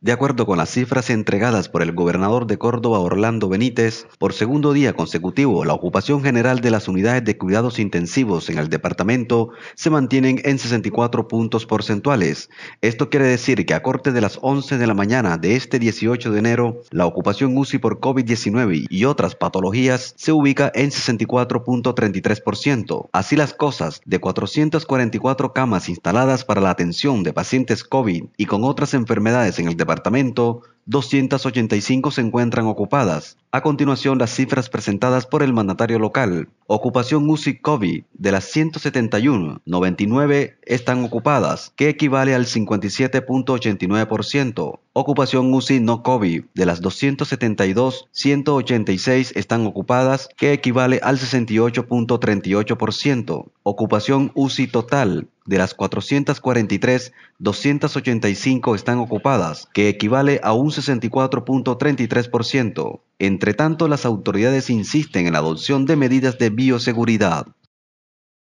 De acuerdo con las cifras entregadas por el gobernador de Córdoba, Orlando Benítez, por segundo día consecutivo, la ocupación general de las unidades de cuidados intensivos en el departamento se mantienen en 64 puntos porcentuales. Esto quiere decir que a corte de las 11 de la mañana de este 18 de enero, la ocupación UCI por COVID-19 y otras patologías se ubica en 64.33%. Así las cosas, de 444 camas instaladas para la atención de pacientes COVID y con otras enfermedades en el departamento, departamento, 285 se encuentran ocupadas. A continuación, las cifras presentadas por el mandatario local. Ocupación UCI COVID de las 171, 99 están ocupadas, que equivale al 57.89%. Ocupación UCI no COVID de las 272, 186 están ocupadas, que equivale al 68.38%. Ocupación UCI total de las 443, 285 están ocupadas, que equivale a un 64.33%. Entre tanto, las autoridades insisten en la adopción de medidas de bioseguridad.